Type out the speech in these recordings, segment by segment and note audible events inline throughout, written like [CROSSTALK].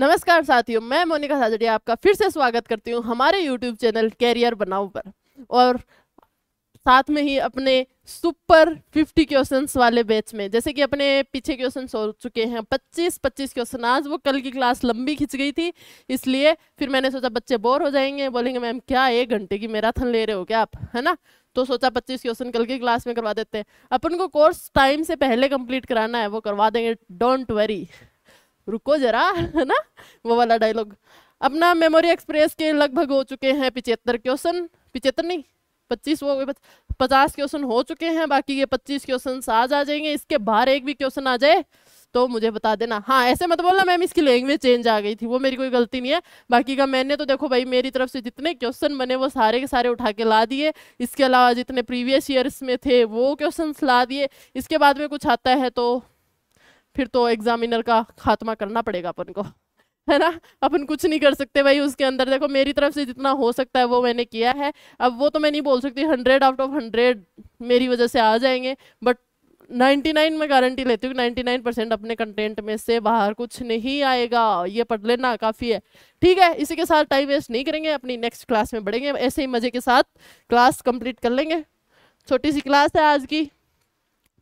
नमस्कार साथियों मैं मोनिका साजड़िया आपका फिर से स्वागत करती हूँ हमारे यूट्यूब चैनल कैरियर बनाओ पर और साथ में ही अपने सुपर 50 क्वेश्चंस वाले बैच में जैसे कि अपने पीछे क्वेश्चन हो चुके हैं 25 25 क्वेश्चन आज वो कल की क्लास लंबी खिंच गई थी इसलिए फिर मैंने सोचा बच्चे बोर हो जाएंगे बोलेंगे मैम क्या एक घंटे की मैराथन ले रहे हो क्या आप है ना तो सोचा पच्चीस क्वेश्चन कल की क्लास में करवा देते हैं अपन को कोर्स टाइम से पहले कंप्लीट कराना है वो करवा देंगे डोंट वरी रुको जरा [LAUGHS] है ना वो वाला डायलॉग अपना मेमोरी एक्सप्रेस के लगभग हो चुके हैं पिचहत्तर क्वेश्चन पिचहत्तर नहीं पच्चीस वो पचास क्वेश्चन हो चुके हैं बाकी ये पच्चीस क्वेश्चन आज आ जाएंगे इसके बाहर एक भी क्वेश्चन आ जाए तो मुझे बता देना हाँ ऐसे मत बोलना मैम इसकी लैंग्वेज चेंज आ गई थी वो मेरी कोई गलती नहीं है बाकी का मैंने तो देखो भाई मेरी तरफ से जितने क्वेश्चन बने वो सारे के सारे उठा के ला दिए इसके अलावा जितने प्रीवियस ईयर्स में थे वो क्वेश्चन ला दिए इसके बाद में कुछ आता है तो फिर तो एग्जामिनर का खात्मा करना पड़ेगा अपन को है ना अपन कुछ नहीं कर सकते भाई उसके अंदर देखो मेरी तरफ से जितना हो सकता है वो मैंने किया है अब वो तो मैं नहीं बोल सकती हंड्रेड आउट ऑफ हंड्रेड मेरी वजह से आ जाएंगे बट 99 में गारंटी लेती हूँ नाइन परसेंट अपने कंटेंट में से बाहर कुछ नहीं आएगा ये पढ़ लेना काफ़ी है ठीक है इसी के साथ टाइम वेस्ट नहीं करेंगे अपनी नेक्स्ट क्लास में बढ़ेंगे ऐसे ही मज़े के साथ क्लास कंप्लीट कर लेंगे छोटी सी क्लास है आज की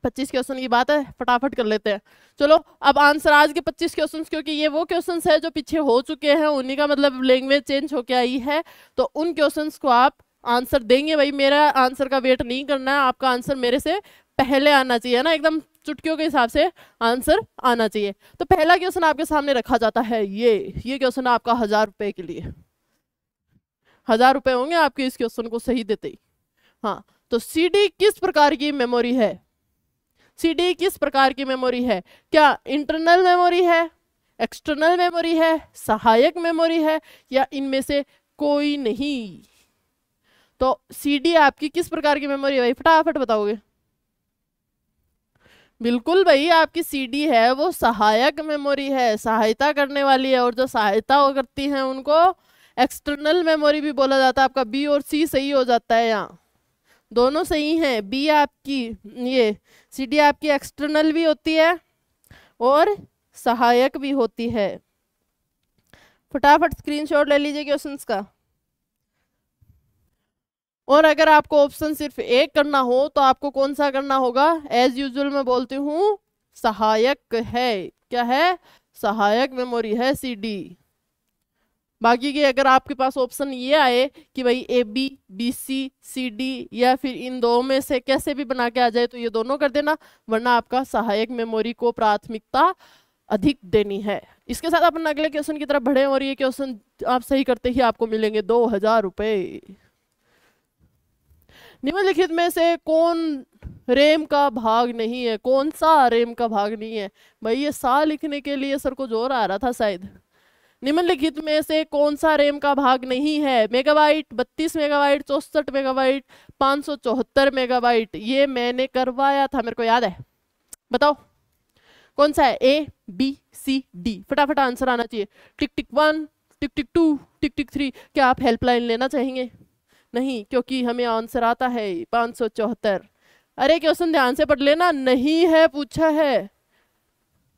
पच्चीस क्वेश्चन की बात है फटाफट कर लेते हैं चलो अब आंसर आज के पच्चीस क्वेश्चन क्योंकि ये वो क्वेश्चन है जो पीछे हो चुके हैं उन्हीं का मतलब लैंग्वेज चेंज होके आई है तो उन क्वेश्चन को आप आंसर देंगे भाई मेरा आंसर का वेट नहीं करना है आपका आंसर मेरे से पहले आना चाहिए ना एकदम चुटकियों के हिसाब से आंसर आना चाहिए तो पहला क्वेश्चन आपके सामने रखा जाता है ये ये क्वेश्चन आपका हजार रुपए के लिए हजार रुपए होंगे आपके इस क्वेश्चन को सही देते ही हाँ तो सीडी किस प्रकार की मेमोरी है सी डी किस प्रकार की मेमोरी है क्या इंटरनल मेमोरी है एक्सटर्नल मेमोरी है सहायक मेमोरी है या इनमें से कोई नहीं तो सी डी आपकी किस प्रकार की मेमोरी है भाई फटाफट बताओगे बिल्कुल भाई आपकी सीडी है वो सहायक मेमोरी है सहायता करने वाली है और जो सहायता करती है उनको एक्सटर्नल मेमोरी भी बोला जाता है आपका बी और सी सही हो जाता है यहाँ दोनों सही हैं बी आपकी ये सीडी आपकी एक्सटर्नल भी होती है और सहायक भी होती है फटाफट स्क्रीनशॉट ले लीजिए क्वेश्चन का और अगर आपको ऑप्शन सिर्फ एक करना हो तो आपको कौन सा करना होगा एज यूजुअल मैं बोलती हूँ सहायक है क्या है सहायक मेमोरी है सीडी बाकी के अगर आपके पास ऑप्शन ये आए कि भाई A B B C C D या फिर इन दो में से कैसे भी बना के आ जाए तो ये दोनों कर देना वरना आपका सहायक मेमोरी को प्राथमिकता अधिक देनी है इसके साथ अपन अगले क्वेश्चन की तरफ बढ़े और ये क्वेश्चन आप सही करते ही आपको मिलेंगे दो हजार रुपए निम्नलिखित में से कौन रेम का भाग नहीं है कौन सा रेम का भाग नहीं है भाई ये सा लिखने के लिए सर को जोर आ रहा था शायद निम्नलिखित में से कौन सा रेम का भाग नहीं है मेगाबाइट बत्तीस मेगाबाइट चौसठ मेगाबाइट पाँच सौ चौहत्तर मेगाबाइट ये मैंने करवाया था मेरे को याद है बताओ कौन सा है ए बी सी डी फटाफट आंसर आना चाहिए tick tick one tick tick two tick tick three क्या आप हेल्पलाइन लेना चाहेंगे नहीं क्योंकि हमें आंसर आता है पाँच सौ चौहत्तर अरे क्वेश्चन ध्यान से पढ़ लेना नहीं है पूछा है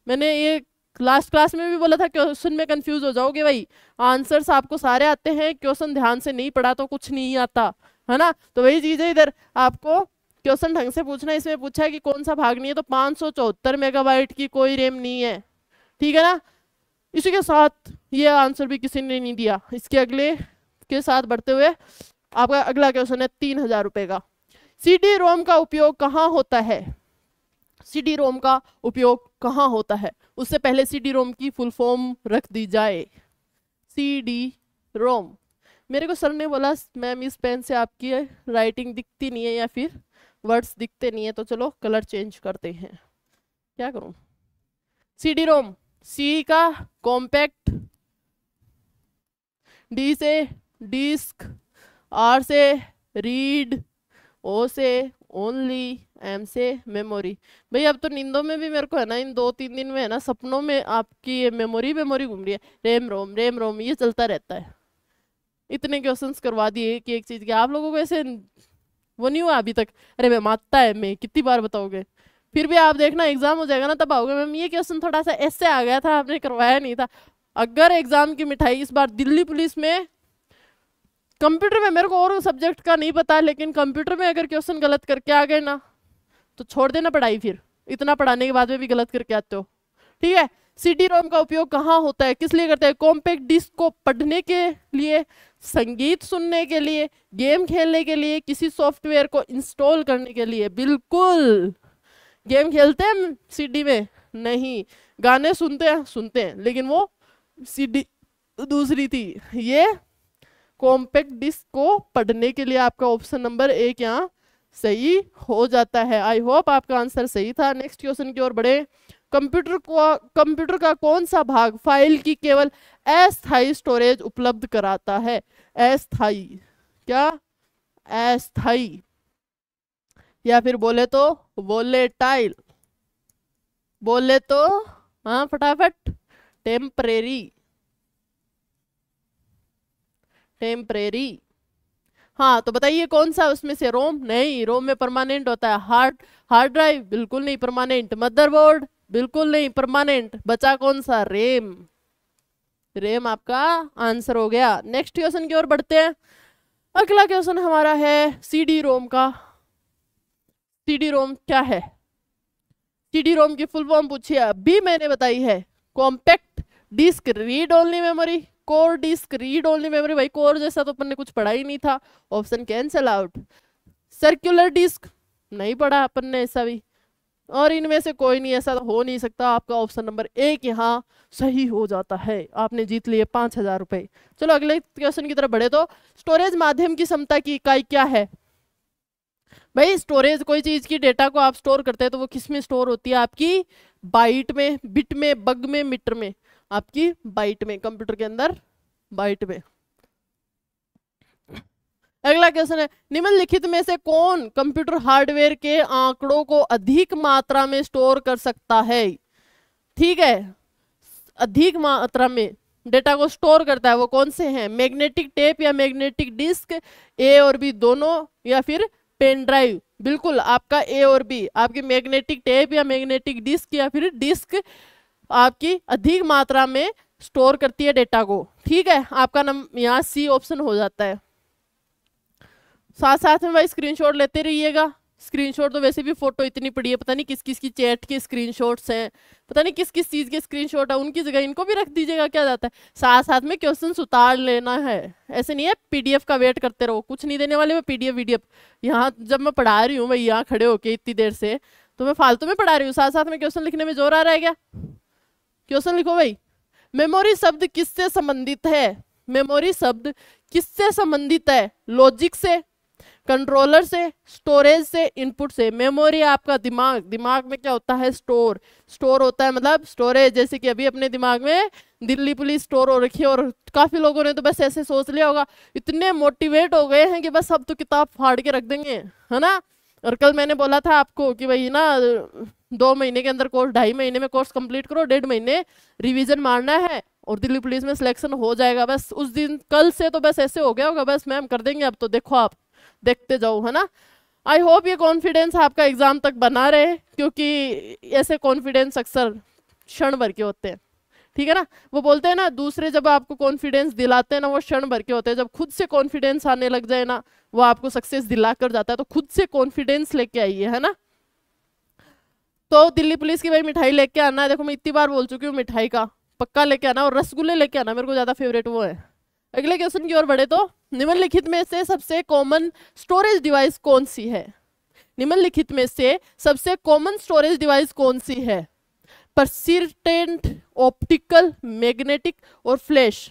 मैंने ये लास्ट क्लास में भी बोला था क्वेश्चन में कंफ्यूज हो जाओगे भाई आंसर्स आपको सारे आते हैं क्वेश्चन ध्यान से नहीं पढ़ा तो कुछ नहीं आता है ना तो वही चीज़ है इधर आपको क्वेश्चन ढंग से पूछना इसमें पूछा है कि कौन सा भाग नहीं है तो पांच मेगाबाइट की कोई रेम नहीं है ठीक है ना इसी के साथ ये आंसर भी किसी ने नहीं दिया इसके अगले के साथ बढ़ते हुए आपका अगला क्वेश्चन है तीन हजार रुपए का सी डी रोम का उपयोग कहाँ होता है सी रोम का उपयोग कहाँ होता है उससे पहले सी रोम की फुल फॉर्म रख दी जाए सी रोम मेरे को सर ने बोला मैम इस पेन से आपकी राइटिंग दिखती नहीं है या फिर वर्ड्स दिखते नहीं है तो चलो कलर चेंज करते हैं क्या करूँ सी डी रोम सी का कॉम्पैक्ट डी से डिस्क आर से रीड ओ से ओनली एम से मेमोरी भाई अब तो नींदों में भी मेरे को है ना इन दो तीन दिन में है ना सपनों में आपकी ये मेमोरी मेमोरी घूम रही है रेम रोम रेम रोम ये चलता रहता है इतने क्वेश्चंस करवा दिए कि एक चीज़ की आप लोगों को ऐसे वो नहीं हुआ अभी तक अरे मैम आता है मैं कितनी बार बताओगे फिर भी आप देखना एग्जाम हो जाएगा ना तब आओगे मैम ये क्वेश्चन थोड़ा सा ऐसे आ गया था आपने करवाया नहीं था अगर एग्जाम की मिठाई इस बार दिल्ली पुलिस में कंप्यूटर में मेरे को और सब्जेक्ट का नहीं पता लेकिन कंप्यूटर में अगर क्वेश्चन गलत करके आ गए ना तो छोड़ देना पढ़ाई फिर इतना पढ़ाने के बाद में भी गलत करके आते हो ठीक है सीडी रोम का उपयोग कहाँ होता है किस लिए करते हैं कॉम्पैक्ट डिस्क को पढ़ने के लिए संगीत सुनने के लिए गेम खेलने के लिए किसी सॉफ्टवेयर को इंस्टॉल करने के लिए बिल्कुल गेम खेलते हैं सीडी में नहीं गाने सुनते हैं सुनते हैं लेकिन वो सीडी दूसरी थी ये कॉम्पैक्ट डिस्क को पढ़ने के लिए आपका ऑप्शन नंबर एक यहाँ सही हो जाता है आई होप आपका आंसर सही था नेक्स्ट क्वेश्चन की ओर बढ़े कंप्यूटर को कंप्यूटर का कौन सा भाग फाइल की केवल अस्थाई स्टोरेज उपलब्ध कराता है अस्थाई क्या अस्थाई या फिर बोले तो बोले टाइल बोले तो हाँ फटाफट टेम्परेरी टेम्परेरी हाँ तो बताइए कौन सा उसमें से रोम नहीं रोम में परमानेंट होता है हार्ड हार्ड ड्राइव बिल्कुल नहीं परमानेंट मदरबोर्ड बिल्कुल नहीं परमानेंट बचा कौन सा रेम रेम आपका आंसर हो गया नेक्स्ट क्वेश्चन की ओर बढ़ते हैं अगला क्वेश्चन हमारा है सीडी रोम का सीडी रोम क्या है सीडी रोम की फुल फॉर्म पूछिए बी मैंने बताई है compact disc read only memory core disk read only memory भाई कोर जैसा तो अपन ने कुछ पढ़ा ही नहीं था option cancel out circular disk नहीं पढ़ा अपन ने ऐसा भी और इनमें से कोई नहीं ऐसा तो हो नहीं सकता आपका ऑप्शन नंबर एक यहाँ सही हो जाता है आपने जीत लिए पांच हजार रुपए चलो अगले क्वेश्चन की तरफ बढ़े तो स्टोरेज माध्यम की क्षमता की इकाई क्या है भाई स्टोरेज कोई चीज़ की डेटा को आप स्टोर करते हैं तो वो किस में स्टोर होती है आपकी बाइट में बिट में बग में मीटर में आपकी बाइट में कंप्यूटर के अंदर बाइट में अगला क्वेश्चन है निम्नलिखित में से कौन कंप्यूटर हार्डवेयर के आंकड़ों को अधिक मात्रा में स्टोर कर सकता है ठीक है अधिक मात्रा में डेटा को स्टोर करता है वो कौन से हैं मैग्नेटिक टेप या मैग्नेटिक डिस्क ए और बी दोनों या फिर पेन ड्राइव बिल्कुल आपका ए और बी आपकी मैग्नेटिक टेप या मैग्नेटिक डिस्क या फिर डिस्क आपकी अधिक मात्रा में स्टोर करती है डेटा को ठीक है आपका नम यहाँ सी ऑप्शन हो जाता है साथ साथ में भाई स्क्रीनशॉट लेते रहिएगा स्क्रीनशॉट तो वैसे भी फोटो इतनी पड़ी है पता नहीं किस किस की चैट के स्क्रीनशॉट्स हैं पता नहीं किस किस चीज़ के स्क्रीनशॉट है उनकी जगह इनको भी रख दीजिएगा क्या जाता है साथ साथ में क्वेश्चन उतार लेना है ऐसे नहीं है पीडीएफ का वेट करते रहो कुछ नहीं देने वाले मैं पी डी यहाँ जब मैं पढ़ा रही हूँ भाई यहाँ खड़े होके इतनी देर से तो मैं फालतू में पढ़ा रही हूँ साथ साथ में क्वेश्चन लिखने में जोर आ रहा है क्या क्वेश्चन लिखो भाई मेमोरी शब्द किससे संबंधित है मेमोरी शब्द किससे संबंधित है लॉजिक से कंट्रोलर से स्टोरेज से इनपुट से मेमोरी आपका दिमाग दिमाग में क्या होता है स्टोर स्टोर होता है मतलब स्टोरेज जैसे कि अभी अपने दिमाग में दिल्ली पुलिस स्टोर हो रखी है और काफ़ी लोगों ने तो बस ऐसे सोच लिया होगा इतने मोटिवेट हो गए हैं कि बस अब तो किताब फाड़ के रख देंगे है ना और कल मैंने बोला था आपको कि भाई ना दो महीने के अंदर कोर्स ढाई महीने में कोर्स कंप्लीट करो डेढ़ महीने रिवीजन मारना है और दिल्ली पुलिस में सिलेक्शन हो जाएगा बस उस दिन कल से तो बस ऐसे हो गया होगा बस मैम कर देंगे अब तो देखो आप देखते जाओ है ना आई होप ये कॉन्फिडेंस आपका एग्जाम तक बना रहे क्योंकि ऐसे कॉन्फिडेंस अक्सर क्षण भर के होते हैं ठीक है ना वो बोलते हैं ना दूसरे जब आपको कॉन्फिडेंस दिलाते हैं ना वो क्षण भर के होते हैं जब खुद से कॉन्फिडेंस आने लग जाए ना वो आपको सक्सेस दिला कर जाता है तो खुद से कॉन्फिडेंस लेके आइए है ना तो दिल्ली पुलिस की भाई मिठाई लेके आना है देखो मैं इतनी बार बोल चुकी हूँ मिठाई का पक्का लेके आना और रसगुल्ले लेके आना मेरे को ज़्यादा फेवरेट वो है अगले क्वेश्चन की ओर बढ़े तो निम्नलिखित में से सबसे कॉमन स्टोरेज डिवाइस कौन सी है निम्नलिखित में से सबसे कॉमन स्टोरेज डिवाइस कौन सी है परसिस्टेंट ऑप्टिकल मैग्नेटिक और फ्लैश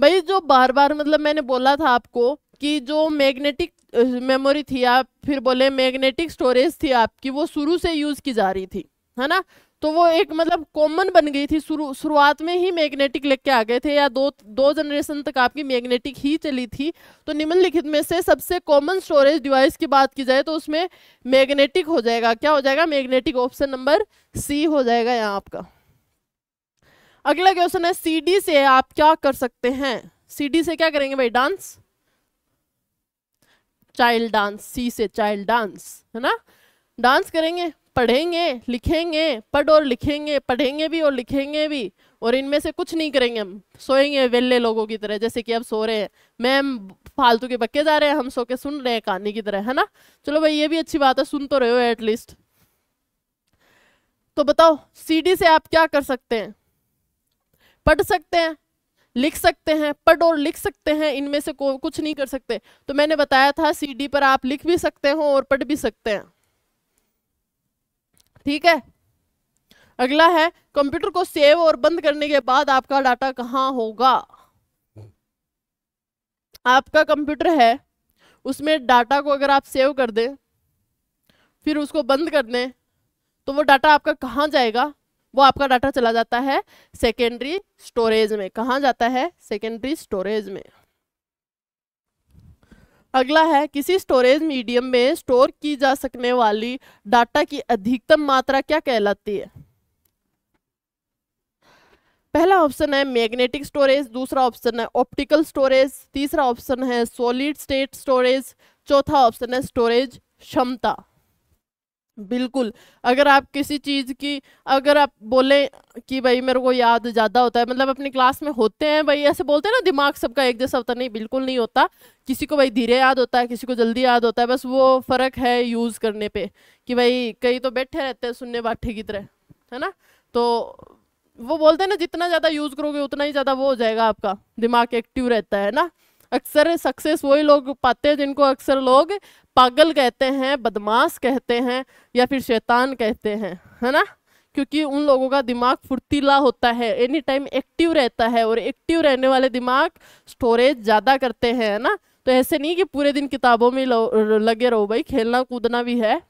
भाई जो बार बार मतलब मैंने बोला था आपको कि जो मैग्नेटिक मेमोरी थी आप फिर बोले मैग्नेटिक स्टोरेज थी आपकी वो शुरू से यूज़ की जा रही थी है ना तो वो एक मतलब कॉमन बन गई थी शुरू शुरुआत में ही मैग्नेटिक लेके आ गए थे या दो दो जनरेशन तक आपकी मैग्नेटिक ही चली थी तो निम्नलिखित में से सबसे कॉमन स्टोरेज डिवाइस की बात की जाए तो उसमें मैग्नेटिक हो जाएगा क्या हो जाएगा मैग्नेटिक ऑप्शन नंबर सी हो जाएगा यहाँ आपका अगला क्वेश्चन है सी से आप क्या कर सकते हैं सी से क्या करेंगे भाई डांस चाइल्ड डांस सी से चाइल्ड डांस है ना डांस करेंगे पढ़ेंगे लिखेंगे पढ़ और लिखेंगे पढ़ेंगे भी और लिखेंगे भी और इनमें से कुछ नहीं करेंगे हम सोएंगे वेले लोगों की तरह जैसे कि अब सो रहे हैं मैम फालतू के बक्के जा रहे हैं हम सो के सुन रहे हैं कहानी की तरह है ना चलो भाई ये भी अच्छी बात है सुन तो रहे हो एटलीस्ट तो बताओ सीडी से आप क्या कर सकते हैं पढ़ सकते हैं लिख सकते हैं पढ़ और लिख सकते हैं इनमें से को कुछ नहीं कर सकते तो मैंने बताया था सीडी पर आप लिख भी सकते हो और पढ़ भी सकते हैं ठीक है अगला है कंप्यूटर को सेव और बंद करने के बाद आपका डाटा कहाँ होगा आपका कंप्यूटर है उसमें डाटा को अगर आप सेव कर दें फिर उसको बंद कर दें तो वो डाटा आपका कहाँ जाएगा वो आपका डाटा चला जाता है सेकेंडरी स्टोरेज में कहाँ जाता है सेकेंडरी स्टोरेज में अगला है किसी स्टोरेज मीडियम में स्टोर की जा सकने वाली डाटा की अधिकतम मात्रा क्या कहलाती है पहला ऑप्शन है मैग्नेटिक स्टोरेज दूसरा ऑप्शन है ऑप्टिकल स्टोरेज तीसरा ऑप्शन है सॉलिड स्टेट स्टोरेज चौथा ऑप्शन है स्टोरेज क्षमता बिल्कुल अगर आप किसी चीज़ की अगर आप बोले कि भाई मेरे को याद ज़्यादा होता है मतलब अपनी क्लास में होते हैं भाई ऐसे बोलते हैं ना दिमाग सबका एक जैसा होता नहीं बिल्कुल नहीं होता किसी को भाई धीरे याद होता है किसी को जल्दी याद होता है बस वो फ़र्क है यूज़ करने पे कि भाई कहीं तो बैठे रहते हैं सुनने बाठे की तरह है ना तो वो बोलते हैं ना जितना ज़्यादा यूज़ करोगे उतना ही ज़्यादा वो हो जाएगा आपका दिमाग एक्टिव रहता है ना अक्सर सक्सेस वही लोग पाते हैं जिनको अक्सर लोग पागल कहते हैं बदमाश कहते हैं या फिर शैतान कहते हैं है ना क्योंकि उन लोगों का दिमाग फुर्तीला होता है एनी टाइम एक्टिव रहता है और एक्टिव रहने वाले दिमाग स्टोरेज ज़्यादा करते हैं है ना तो ऐसे नहीं कि पूरे दिन किताबों में लगे रहो भाई खेलना कूदना भी है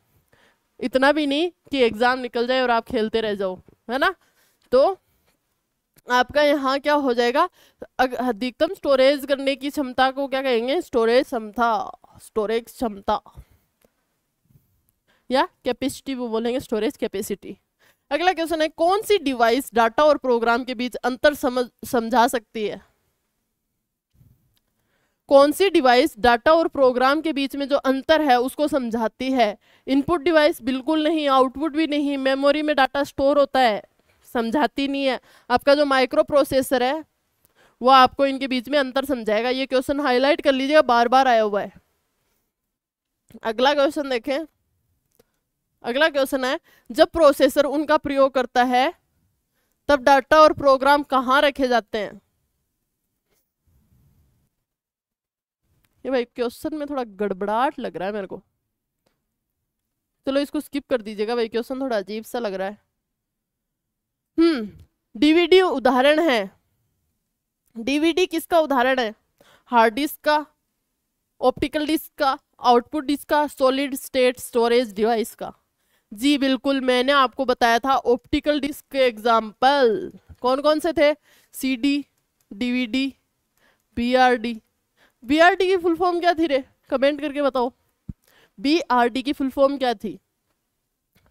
इतना भी नहीं कि एग्ज़ाम निकल जाए और आप खेलते रह जाओ है ना तो आपका यहाँ क्या हो जाएगा अधिकतम स्टोरेज करने की क्षमता को क्या कहेंगे स्टोरेज क्षमता स्टोरेज क्षमता या कैपेसिटी वो बोलेंगे स्टोरेज कैपेसिटी अगला क्वेश्चन है कौन सी डिवाइस डाटा और प्रोग्राम के बीच अंतर समझ समझा सकती है कौन सी डिवाइस डाटा और प्रोग्राम के बीच में जो अंतर है उसको समझाती है इनपुट डिवाइस बिल्कुल नहीं आउटपुट भी नहीं मेमोरी में डाटा स्टोर होता है समझाती नहीं है आपका जो माइक्रो प्रोसेसर है वो आपको इनके बीच में अंतर समझाएगा ये क्वेश्चन हाईलाइट कर लीजिएगा बार बार आया हुआ है अगला क्वेश्चन देखें अगला क्वेश्चन है जब प्रोसेसर उनका प्रयोग करता है तब डाटा और प्रोग्राम कहाँ रखे जाते हैं ये भाई क्वेश्चन में थोड़ा गड़बड़ाहट लग रहा है मेरे को चलो इसको स्किप कर दीजिएगा भाई क्वेश्चन थोड़ा अजीब सा लग रहा है हम्म डीवीडी उदाहरण है डीवीडी किसका उदाहरण है हार्ड डिस्क का ऑप्टिकल डिस्क का आउटपुट डिस्क का सॉलिड स्टेट स्टोरेज डिवाइस का जी बिल्कुल मैंने आपको बताया था ऑप्टिकल डिस्क के एग्जाम्पल कौन कौन से थे C D DVD BRD BRD की फुल फॉर्म क्या थी रे कमेंट करके बताओ बीआरडी की फुल फॉर्म क्या थी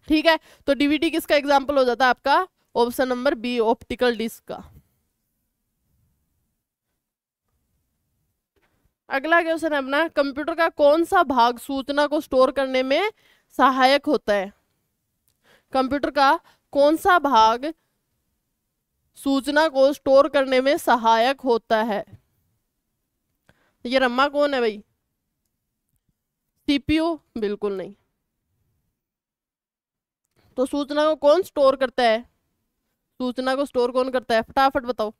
ठीक है तो डीवीडी किसका एग्जाम्पल हो जाता है आपका option number B optical disc का अगला क्वेश्चन है अपना कंप्यूटर का कौन सा भाग सूचना को स्टोर करने में सहायक होता है कंप्यूटर का कौन सा भाग सूचना को स्टोर करने में सहायक होता है ये रम्मा कौन है भाई सीपीयू बिल्कुल नहीं तो सूचना को कौन स्टोर करता है सूचना को स्टोर कौन करता है फटाफट बताओ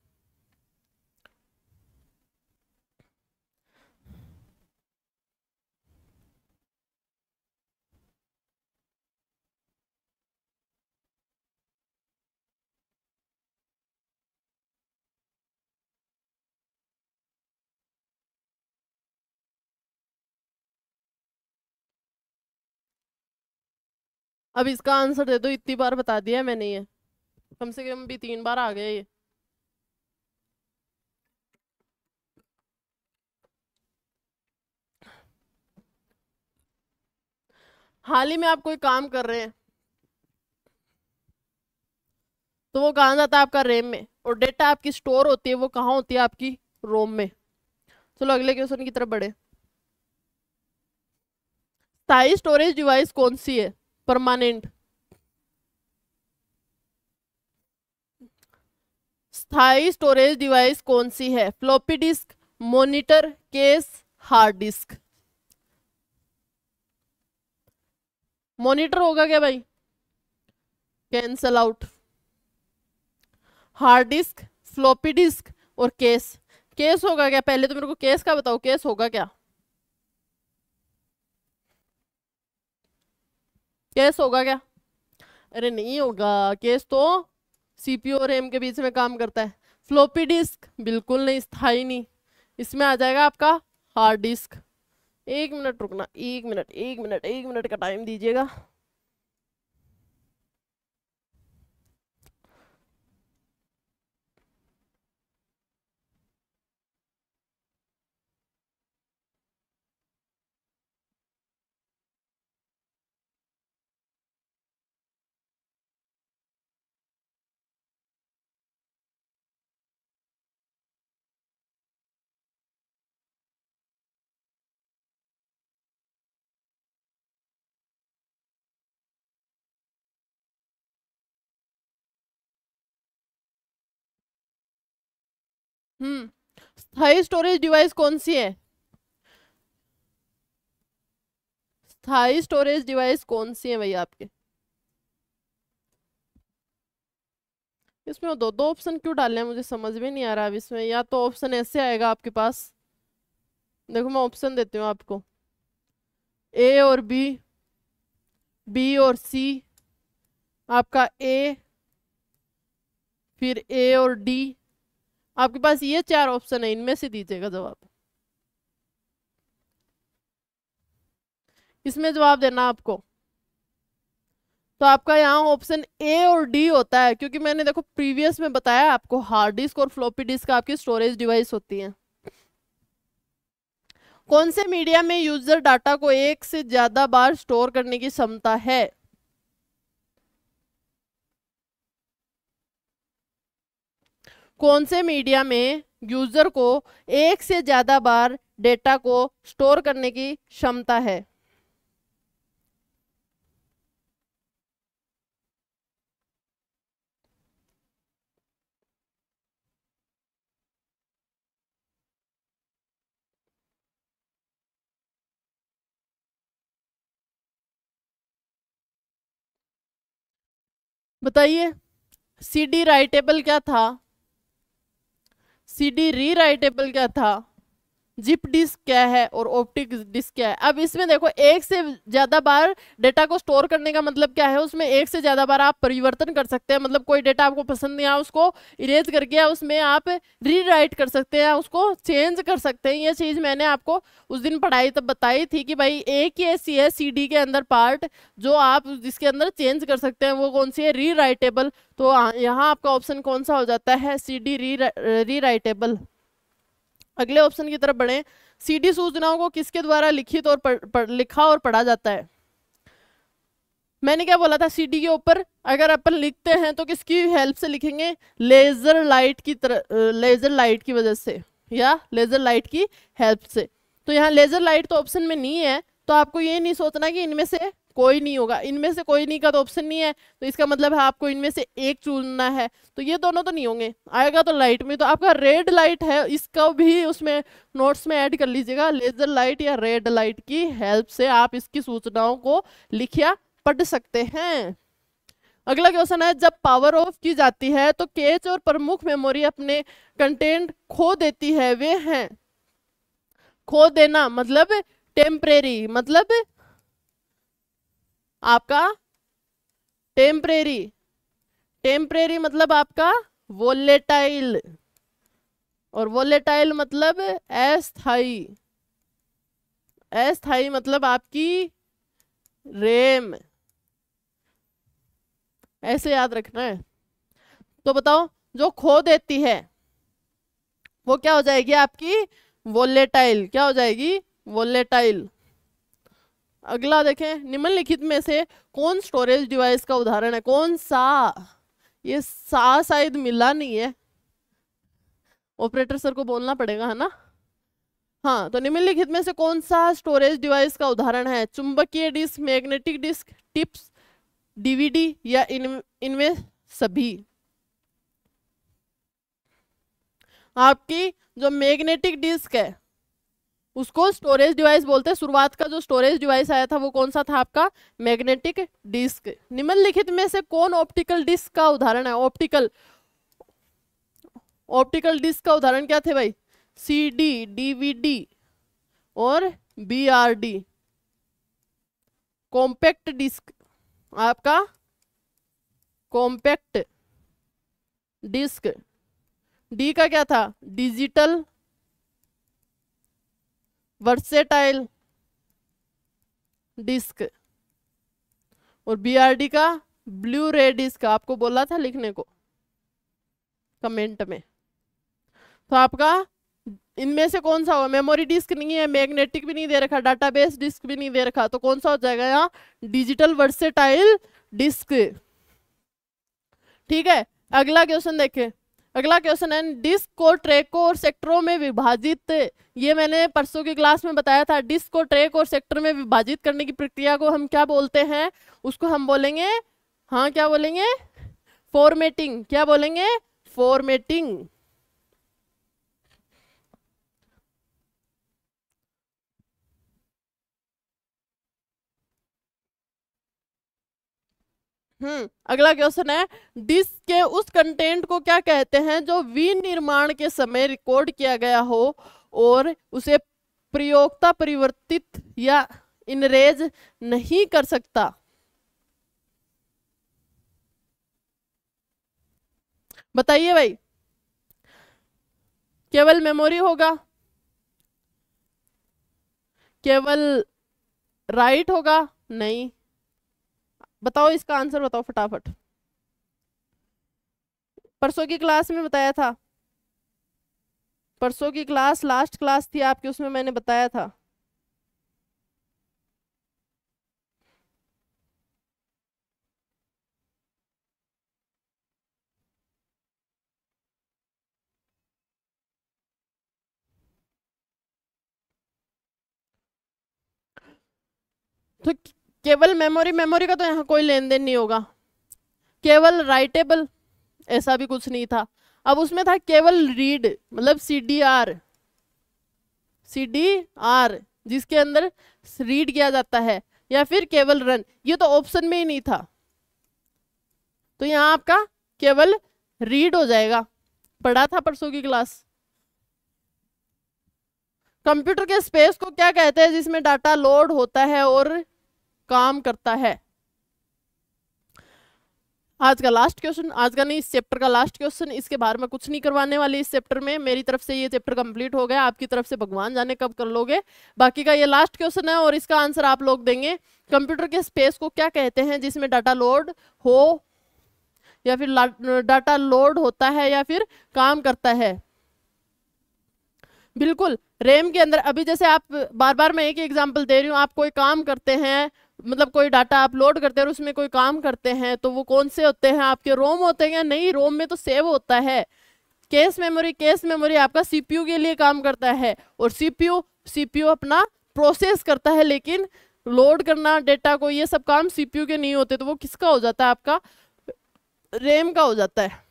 अब इसका आंसर दे दो इतनी बार बता दिया मैंने ये कम से कम भी तीन बार आ गया ये हाल ही में आप कोई काम कर रहे हैं तो वो कहा जाता है आपका रेम में और डेटा आपकी स्टोर होती है वो कहाँ होती है आपकी रोम में चलो अगले क्वेश्चन की तरफ बढ़े स्थाई स्टोरेज डिवाइस कौन सी है परमानेंट स्थायी स्टोरेज डिवाइस कौन सी है floppy disk monitor case hard disk monitor होगा क्या भाई cancel out hard disk floppy disk और केस केस होगा क्या पहले तो मेरे को केस का बताओ केस होगा क्या केस होगा क्या अरे नहीं होगा केस तो सीपीयू और एम के बीच में काम करता है फ्लोपी डिस्क बिल्कुल नहीं स्थाई नहीं इसमें आ जाएगा आपका हार्ड डिस्क एक मिनट रुकना एक मिनट एक मिनट एक मिनट का टाइम दीजिएगा हम्म स्थाई स्टोरेज डिवाइस कौन सी है स्थाई स्टोरेज डिवाइस कौन सी है भैया आपके इसमें दो दो ऑप्शन क्यों डाले हैं मुझे समझ में नहीं आ रहा अब इसमें या तो ऑप्शन ऐसे आएगा आपके पास देखो मैं ऑप्शन देती हूँ आपको ए और बी बी और सी आपका ए फिर ए और डी आपके पास ये चार ऑप्शन है इनमें से दीजिएगा जवाब इसमें जवाब देना आपको तो आपका यहाँ ऑप्शन ए और डी होता है क्योंकि मैंने देखो प्रीवियस में बताया आपको हार्ड डिस्क और फ्लॉपी डिस्क आपकी स्टोरेज डिवाइस होती है कौन से मीडिया में यूजर डाटा को एक से ज्यादा बार स्टोर करने की क्षमता है कौन से मीडिया में यूजर को एक से ज्यादा बार डेटा को स्टोर करने की क्षमता है बताइए सी डी राइटेबल क्या था सीडी रीराइटेबल री राइटेबल क्या था जिप डिस्क क्या है और ऑप्टिक डिस्क क्या है अब इसमें देखो एक से ज़्यादा बार डेटा को स्टोर करने का मतलब क्या है उसमें एक से ज़्यादा बार आप परिवर्तन कर सकते हैं मतलब कोई डेटा आपको पसंद नहीं आया उसको इरेज करके उसमें आप रीराइट कर सकते हैं उसको चेंज कर सकते हैं ये चीज़ मैंने आपको उस दिन पढ़ाई तब बताई थी कि भाई एक ही ऐसी है सी के अंदर पार्ट जो आप जिसके अंदर चेंज कर सकते हैं वो कौन सी है राइटेबल तो यहाँ आपका ऑप्शन कौन सा हो जाता है सी डी राइटेबल अगले ऑप्शन की तरफ बढ़े सीडी सूचनाओं को किसके द्वारा लिखित और पढ़, पढ़, लिखा और पढ़ा जाता है मैंने क्या बोला था सीडी के ऊपर अगर अपन लिखते हैं तो किसकी हेल्प से लिखेंगे लेजर लाइट की तरह लेजर लाइट की वजह से या लेजर लाइट की हेल्प से तो यहाँ लेजर लाइट तो ऑप्शन में नहीं है तो आपको ये नहीं सोचना कि इनमें से कोई नहीं होगा इनमें से कोई नहीं का तो ऑप्शन नहीं है तो इसका मतलब है आपको इनमें से एक चुनना है तो ये दोनों तो नहीं होंगे आएगा तो लाइट में तो आपका रेड लाइट है इसका भी उसमें नोट्स में ऐड कर लीजिएगा लेजर लाइट या रेड लाइट की हेल्प से आप इसकी सूचनाओं को लिखिया पढ़ सकते हैं अगला क्वेश्चन है जब पावर ऑफ की जाती है तो केच और प्रमुख मेमोरी अपने कंटेंट खो देती है वे हैं खो देना मतलब टेम्परेरी मतलब आपका टेम्परेरी टेम्परेरी मतलब आपका वोलेटाइल और वोलेटाइल मतलब अस्थाई अस्थाई मतलब आपकी रेम ऐसे याद रखना है तो बताओ जो खो देती है वो क्या हो जाएगी आपकी वोलेटाइल क्या हो जाएगी वोलेटाइल अगला देखें निम्नलिखित में से कौन स्टोरेज डिवाइस का उदाहरण है कौन सा ये सा शायद मिला नहीं है ऑपरेटर सर को बोलना पड़ेगा है ना हाँ तो निम्नलिखित में से कौन सा स्टोरेज डिवाइस का उदाहरण है चुंबकीय disk magnetic disk tips DVD या इन इनमें सभी आपकी जो मैग्नेटिक डिस्क है उसको स्टोरेज डिवाइस बोलते हैं शुरुआत का जो स्टोरेज डिवाइस आया था वो कौन सा था आपका मैग्नेटिक डिस्क निम्नलिखित में से कौन ऑप्टिकल डिस्क का उदाहरण है ऑप्टिकल ऑप्टिकल डिस्क का उदाहरण क्या थे भाई सी डी डीवीडी और B R D compact disc आपका कॉम्पैक्ट डिस्क डी का क्या था डिजिटल वर्सेटाइल डिस्क और बीआरडी का ब्लू रे डिस्क आपको बोला था लिखने को कमेंट में तो आपका इनमें से कौन सा होगा मेमोरी डिस्क नहीं है मैग्नेटिक भी नहीं दे रखा डाटाबेस डिस्क भी नहीं दे रखा तो कौन सा हो जाएगा यहाँ डिजिटल वर्सेटाइल डिस्क ठीक है अगला क्वेश्चन देखें अगला क्वेश्चन है डिस्क को ट्रैक और सेक्टरों में विभाजित ये मैंने परसों की क्लास में बताया था डिस्क को ट्रैक और सेक्टर में विभाजित करने की प्रक्रिया को हम क्या बोलते हैं उसको हम बोलेंगे हाँ क्या बोलेंगे फॉर्मेटिंग क्या बोलेंगे फॉर्मेटिंग हम्म अगला क्वेश्चन है डिस के उस कंटेंट को क्या कहते हैं जो विनिर्माण के समय रिकॉर्ड किया गया हो और उसे प्रयोगता परिवर्तित या इनरेज नहीं कर सकता बताइए भाई केवल मेमोरी होगा केवल राइट होगा नहीं बताओ इसका आंसर बताओ फटाफट परसों की क्लास में बताया था परसों की क्लास लास्ट क्लास थी आपकी उसमें मैंने बताया था तो केवल मेमोरी मेमोरी का तो यहाँ कोई लेन देन नहीं होगा केवल राइटेबल ऐसा भी कुछ नहीं था अब उसमें था केवल रीड मतलब C D R C D R जिसके अंदर रीड किया जाता है या फिर केवल रन ये तो ऑप्शन में ही नहीं था तो यहाँ आपका केवल रीड हो जाएगा पढ़ा था परसों की क्लास कंप्यूटर के स्पेस को क्या कहते हैं जिसमें डाटा लोड होता है और काम करता है आज का लास्ट क्वेश्चन आज का नहीं इस चैप्टर का लास्ट क्वेश्चन इसके बारे में कुछ नहीं करवाने वाली इस चैप्टर में मेरी तरफ से ये चैप्टर कंप्लीट हो गया आपकी तरफ से भगवान जाने कब कर लोगे बाकी का ये लास्ट क्वेश्चन है और इसका आंसर आप लोग देंगे कंप्यूटर के स्पेस को क्या कहते हैं जिसमें डाटा लोड हो या फिर डाटा लोड होता है या फिर काम करता है बिल्कुल रैम के अंदर अभी जैसे आप बार बार मैं एक एग्जाम्पल दे रही हूँ आप कोई काम करते हैं मतलब कोई डाटा आप लोड करते हैं और उसमें कोई काम करते हैं तो वो कौन से होते हैं आपके रोम होते हैं या नहीं रोम में तो सेव होता है केस मेमोरी केस मेमोरी आपका सीपीयू के लिए काम करता है और सीपीयू सीपीयू अपना प्रोसेस करता है लेकिन लोड करना डेटा को ये सब काम सीपीयू के नहीं होते तो वो किसका हो जाता है आपका रैम का हो जाता है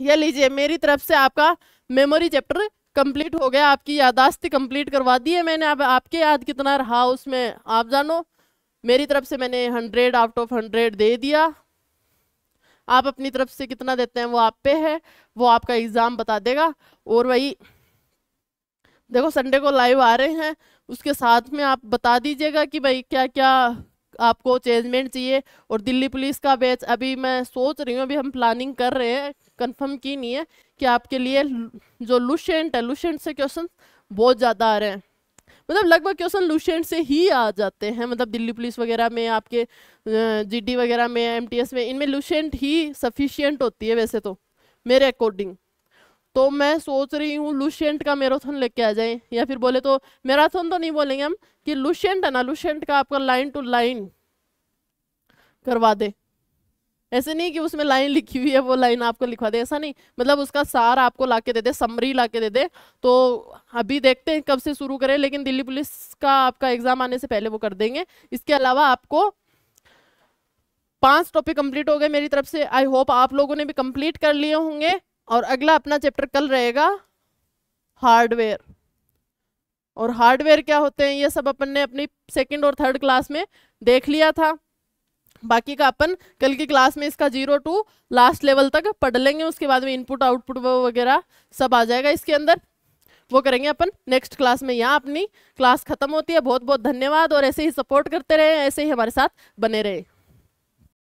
यह लीजिए मेरी तरफ से आपका मेमोरी चैप्टर कंप्लीट हो गया आपकी यादाश्त कंप्लीट करवा दी है मैंने अब आप, आपके याद कितना रहा उसमें आप जानो मेरी तरफ से मैंने हंड्रेड आउट ऑफ हंड्रेड दे दिया आप अपनी तरफ से कितना देते हैं वो आप पे है वो आपका एग्ज़ाम बता देगा और वही देखो संडे को लाइव आ रहे हैं उसके साथ में आप बता दीजिएगा कि भाई क्या क्या आपको चेंजमेंट चाहिए और दिल्ली पुलिस का बैच अभी मैं सोच रही हूँ अभी हम प्लानिंग कर रहे हैं कंफर्म की नहीं है कि आपके लिए जो लुशेंट है लुशेंट से क्वेश्चन बहुत ज़्यादा आ रहे हैं मतलब लगभग क्वेश्चन लूसेंट से ही आ जाते हैं मतलब दिल्ली पुलिस वगैरह में आपके जीडी वगैरह में एमटीएस में इनमें लुशेंट ही सफिशियंट होती है वैसे तो मेरे अकॉर्डिंग तो मैं सोच रही हूँ लुशेंट का मैराथन लेके आ जाए या फिर बोले तो मैराथन तो नहीं बोलेंगे हम कि लुसेंट है ना लुशेंट का आपका लाइन टू लाइन करवा दे ऐसे नहीं कि उसमें लाइन लिखी हुई है वो लाइन आपको लिखवा दे ऐसा नहीं मतलब उसका सार आपको ला के दे दे समरी ला के दे दे तो अभी देखते हैं कब से शुरू करें लेकिन दिल्ली पुलिस का आपका एग्जाम आने से पहले वो कर देंगे इसके अलावा आपको पांच टॉपिक कंप्लीट हो गए मेरी तरफ से आई होप आप लोगों ने भी कंप्लीट कर लिए होंगे और अगला अपना चैप्टर कल रहेगा हार्डवेयर और हार्डवेयर क्या होते हैं ये सब अपन ने अपनी सेकेंड और थर्ड क्लास में देख लिया था बाकी का अपन कल की क्लास में इसका जीरो टू लास्ट लेवल तक पढ़ लेंगे उसके बाद में इनपुट आउटपुट वगैरह सब आ जाएगा इसके अंदर वो करेंगे अपन नेक्स्ट क्लास में यहाँ अपनी क्लास खत्म होती है बहुत बहुत धन्यवाद और ऐसे ही सपोर्ट करते रहे ऐसे ही हमारे साथ बने रहे